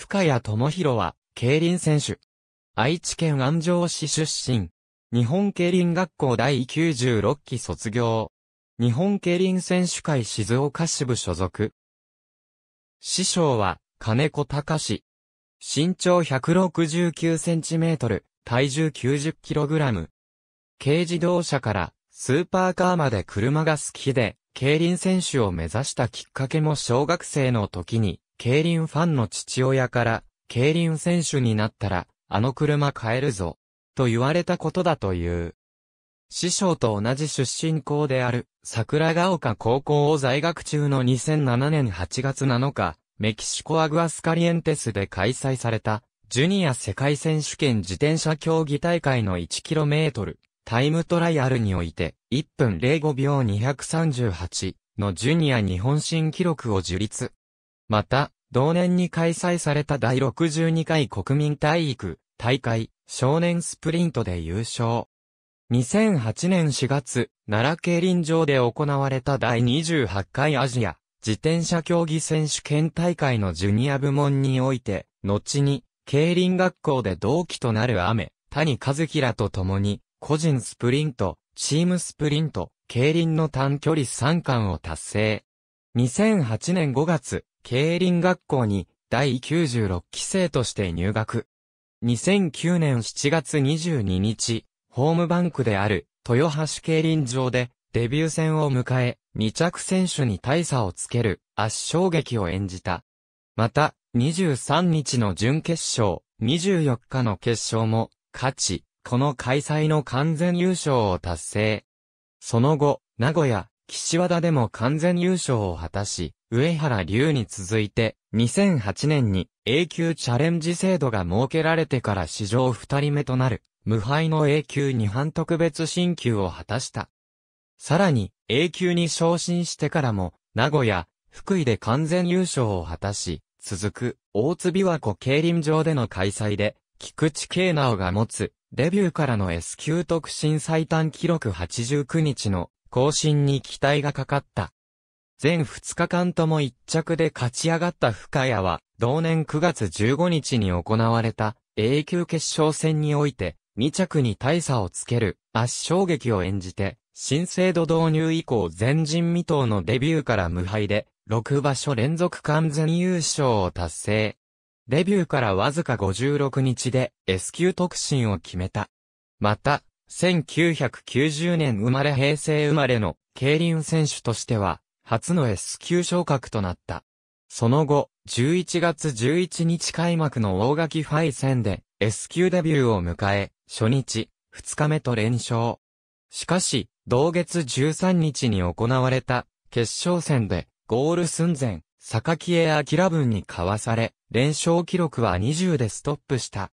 深谷智弘は、競輪選手。愛知県安城市出身。日本競輪学校第96期卒業。日本競輪選手会静岡支部所属。師匠は、金子隆。身長169センチメートル、体重90キログラム。軽自動車からスーパーカーまで車が好きで、競輪選手を目指したきっかけも小学生の時に競輪ファンの父親から、競輪選手になったら、あの車買えるぞ、と言われたことだという。師匠と同じ出身校である、桜ヶ丘高校を在学中の2007年8月7日、メキシコアグアスカリエンテスで開催された、ジュニア世界選手権自転車競技大会の 1km、タイムトライアルにおいて、1分05秒238のジュニア日本新記録を樹立。また、同年に開催された第62回国民体育大会少年スプリントで優勝。2008年4月、奈良競輪場で行われた第28回アジア自転車競技選手権大会のジュニア部門において、後に、競輪学校で同期となる雨、谷和樹らと共に、個人スプリント、チームスプリント、競輪の短距離3冠を達成。2008年5月、競輪学校に第96期生として入学。2009年7月22日、ホームバンクである豊橋競輪場でデビュー戦を迎え、2着選手に大差をつける圧勝劇を演じた。また、23日の準決勝、24日の決勝も勝ち、この開催の完全優勝を達成。その後、名古屋、岸和田でも完全優勝を果たし、上原龍に続いて、2008年に A 級チャレンジ制度が設けられてから史上2人目となる、無敗の A 級二班特別進級を果たした。さらに、A 級に昇進してからも、名古屋、福井で完全優勝を果たし、続く、大津琵琶湖競輪場での開催で、菊池慶直が持つ、デビューからの S 級特進最短記録89日の更新に期待がかかった。全2日間とも1着で勝ち上がった深谷は、同年9月15日に行われた A 級決勝戦において、2着に大差をつける圧勝劇を演じて、新制度導入以降前人未到のデビューから無敗で、6場所連続完全優勝を達成。デビューからわずか56日で S 級特進を決めた。また、1990年生まれ平成生まれの競輪選手としては、初の S 級昇格となった。その後、11月11日開幕の大垣ファイ戦で S 級デビューを迎え、初日、2日目と連勝。しかし、同月13日に行われた決勝戦でゴール寸前、坂木江明分にかわされ、連勝記録は20でストップした。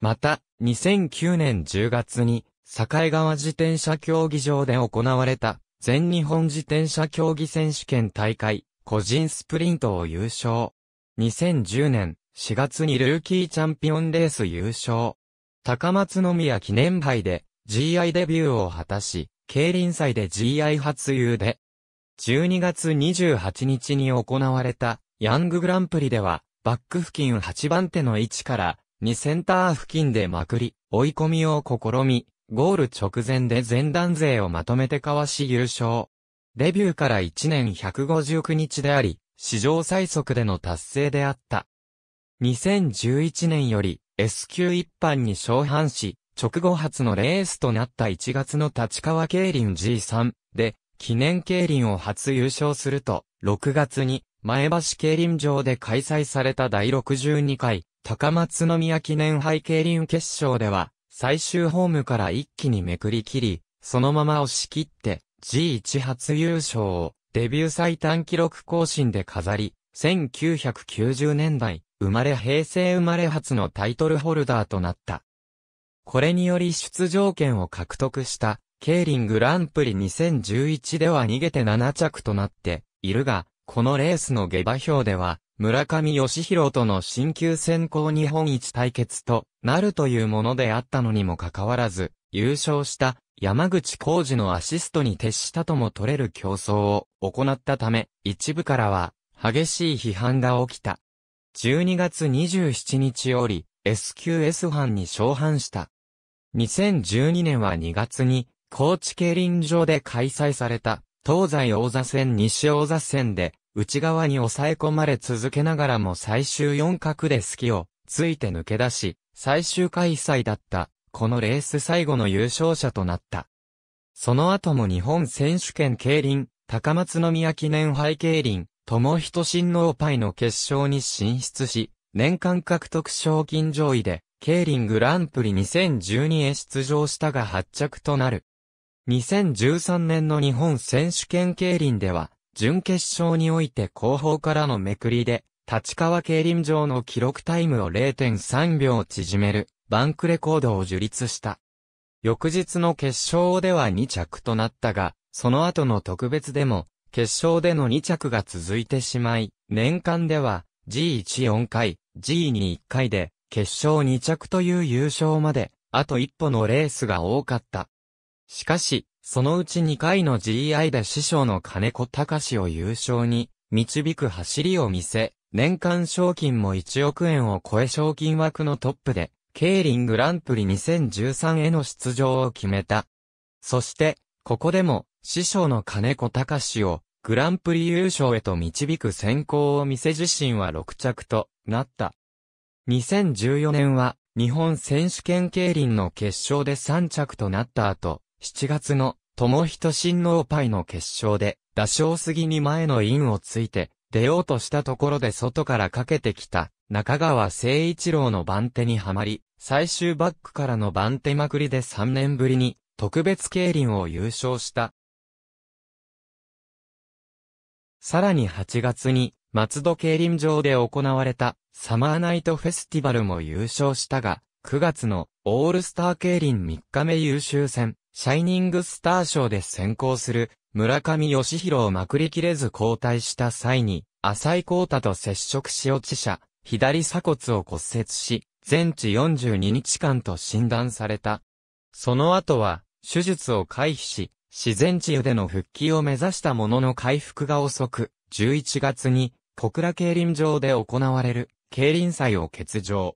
また、2009年10月に境川自転車競技場で行われた、全日本自転車競技選手権大会、個人スプリントを優勝。2010年4月にルーキーチャンピオンレース優勝。高松宮記念杯で GI デビューを果たし、競輪祭で GI 初優で、12月28日に行われたヤンググランプリでは、バック付近8番手の位置から2センター付近でまくり、追い込みを試み、ゴール直前で前段勢をまとめてかわし優勝。デビューから1年159日であり、史上最速での達成であった。2011年より S 級一般に昇半し、直後初のレースとなった1月の立川競輪 G3 で、記念競輪を初優勝すると、6月に前橋競輪場で開催された第62回高松宮記念杯競輪決勝では、最終ホームから一気にめくり切り、そのまま押し切って G1 初優勝をデビュー最短記録更新で飾り、1990年代、生まれ平成生まれ初のタイトルホルダーとなった。これにより出場権を獲得した、ケーリングランプリ2011では逃げて7着となっているが、このレースの下馬評では、村上義弘との新旧選考日本一対決となるというものであったのにもかかわらず、優勝した山口浩二のアシストに徹したとも取れる競争を行ったため、一部からは激しい批判が起きた。12月27日より SQS 班に昇班した。2012年は2月に高知競輪場で開催された東西王座戦西王座戦で内側に抑え込まれ続けながらも最終四角で隙をついて抜け出し、最終開催だった、このレース最後の優勝者となった。その後も日本選手権競輪、高松宮記念杯競輪、友人新王イの決勝に進出し、年間獲得賞金上位で、競輪グランプリ2012へ出場したが発着となる。2013年の日本選手権競輪では、準決勝において後方からのめくりで、立川競輪場の記録タイムを0.3秒縮める、バンクレコードを樹立した。翌日の決勝では2着となったが、その後の特別でも、決勝での2着が続いてしまい、年間では G14 回、G21 回で、決勝2着という優勝まで、あと一歩のレースが多かった。しかし、そのうち2回の GI で師匠の金子隆を優勝に導く走りを見せ、年間賞金も1億円を超え賞金枠のトップで、ケ輪リングランプリ2013への出場を決めた。そして、ここでも、師匠の金子隆を、グランプリ優勝へと導く選考を見せ自身は6着となった。2014年は、日本選手権競輪の決勝で3着となった後、7月の、友人親王杯の決勝で、打賞杉に前のインをついて、出ようとしたところで外からかけてきた、中川誠一郎の番手にはまり、最終バックからの番手まくりで3年ぶりに、特別競輪を優勝した。さらに8月に、松戸競輪場で行われた、サマーナイトフェスティバルも優勝したが、9月のオールスター競輪3日目優秀戦、シャイニングスター賞で先行する村上義弘をまくりきれず交代した際に、浅井光太と接触し落ち者、左鎖骨を骨折し、全治42日間と診断された。その後は、手術を回避し、自然治癒での復帰を目指したものの回復が遅く、11月に、小倉競輪場で行われる、競輪祭を欠場。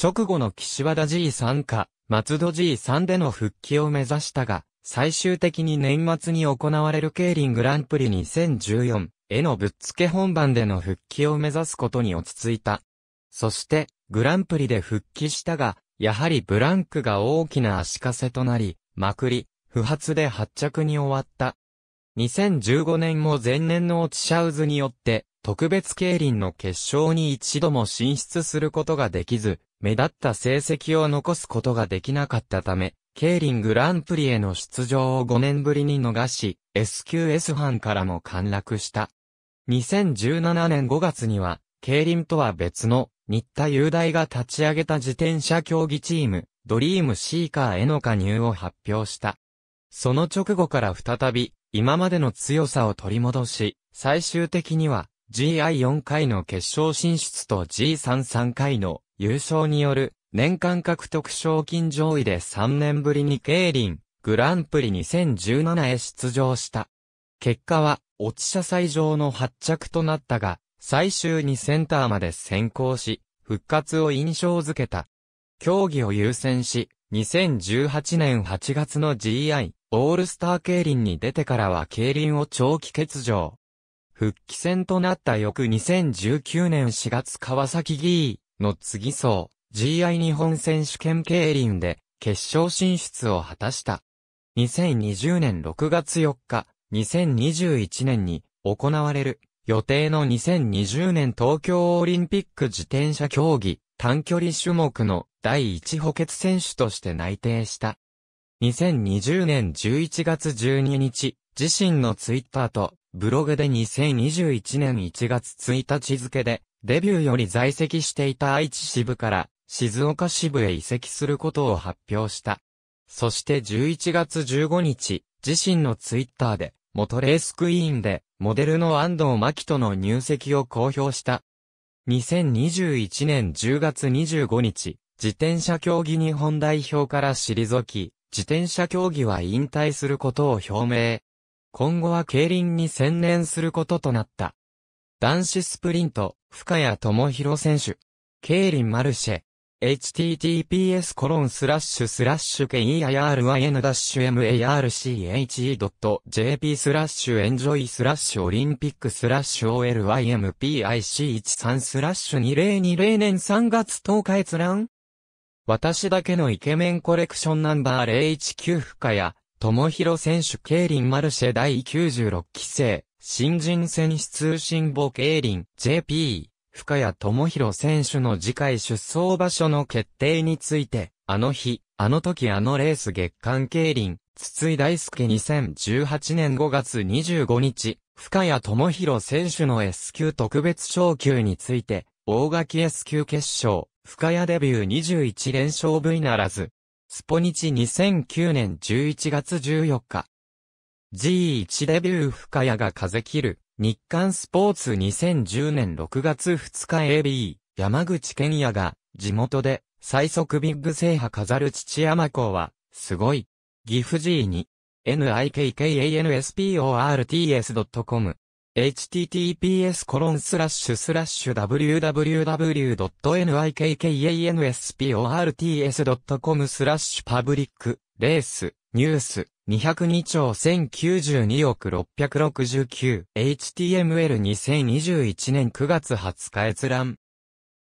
直後の岸和田 G3 か、松戸 G3 での復帰を目指したが、最終的に年末に行われるケリングランプリ2014へのぶっつけ本番での復帰を目指すことに落ち着いた。そして、グランプリで復帰したが、やはりブランクが大きな足かせとなり、まくり、不発で発着に終わった。2015年も前年の落ちシャウズによって、特別競輪の決勝に一度も進出することができず、目立った成績を残すことができなかったため、競輪グランプリへの出場を5年ぶりに逃し、SQS 班からも陥落した。2017年5月には、競輪とは別の、新田雄大が立ち上げた自転車競技チーム、ドリームシーカーへの加入を発表した。その直後から再び、今までの強さを取り戻し、最終的には、GI4 回の決勝進出と G33 回の優勝による年間獲得賞金上位で3年ぶりに競輪グランプリ2017へ出場した。結果は落ち車最上の発着となったが、最終にセンターまで先行し、復活を印象づけた。競技を優先し、2018年8月の GI、オールスター競輪に出てからは競輪を長期欠場。復帰戦となった翌2019年4月川崎議員の次走 GI 日本選手権競輪で決勝進出を果たした。2020年6月4日、2021年に行われる予定の2020年東京オリンピック自転車競技短距離種目の第一補欠選手として内定した。2020年11月12日、自身のツイッターとブログで2021年1月1日付で、デビューより在籍していた愛知支部から静岡支部へ移籍することを発表した。そして11月15日、自身のツイッターで、元レースクイーンで、モデルの安藤真希との入籍を公表した。2021年10月25日、自転車競技日本代表から退き、自転車競技は引退することを表明。今後は競輪に専念することとなった。男子スプリント、深谷智弘選手。競輪マルシェ。https コロンスラッシュスラッシュ k e i r y n m a r c h ト、j p スラッシュエンジョイスラッシュオリンピックスラッシュ OLYMPIC13 スラッシュ2020年3月10日閲覧私だけのイケメンコレクションナンバー019深谷友博選手競輪マルシェ第96期生、新人選出通信競輪 JP、深谷友博選手の次回出走場所の決定について、あの日、あの時あのレース月間競輪、筒井大輔2018年5月25日、深谷友博選手の S 級特別昇級について、大垣 S 級決勝、深谷デビュー21連勝 V ならず、スポニチ2009年11月14日。G1 デビュー深谷が風切る。日刊スポーツ2010年6月2日 AB、山口健也が、地元で、最速ビッグ制覇飾る父山校は、すごい。岐阜 G2、nikkansports.com。https://www.nikkansport.com スラッシュパブリック、レース、ニュース、202兆1092億 669HTML2021 年9月20日閲覧。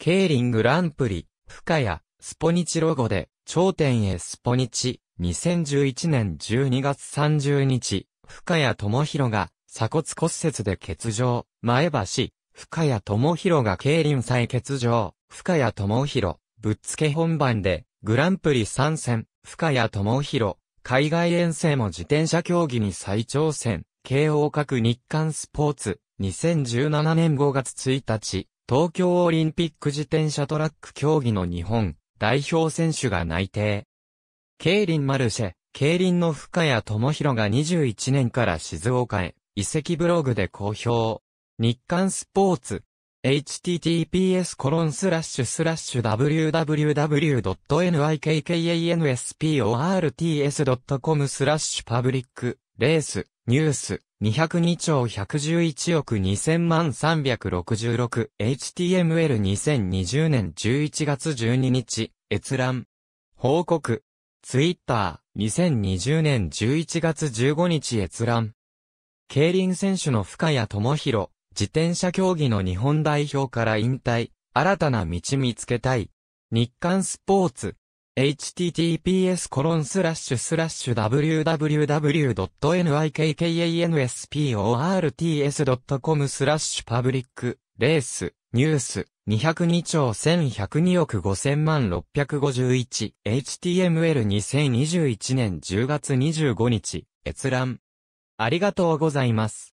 ケーリングランプリ、深谷、スポニチロゴで、頂点へスポニチ、2011年12月30日、深谷智弘が、鎖骨骨折で欠場、前橋、深谷智弘が競輪再欠場、深谷智弘、ぶっつけ本番で、グランプリ参戦、深谷智弘、海外遠征も自転車競技に再挑戦、慶応各日刊スポーツ、2017年5月1日、東京オリンピック自転車トラック競技の日本代表選手が内定。競輪マルシェ、競輪の深谷智弘が21年から静岡へ、遺跡ブログで公表。日刊スポーツ。https コロンスラッシュスラッシュ www.nikkansports.com スラッシュパブリック、レース、ニュース、202兆111億2000万 366HTML2020 年11月12日、閲覧。報告。ツイッター、2020年11月15日閲覧。競輪選手の深谷智弘、自転車競技の日本代表から引退、新たな道見つけたい。日刊スポーツ、https コロンスラッシュスラッシュ www.nikkansports.com スラッシュパブリック、レース、ニュース、202兆1102億5000万 651html2021 年10月25日、閲覧。ありがとうございます。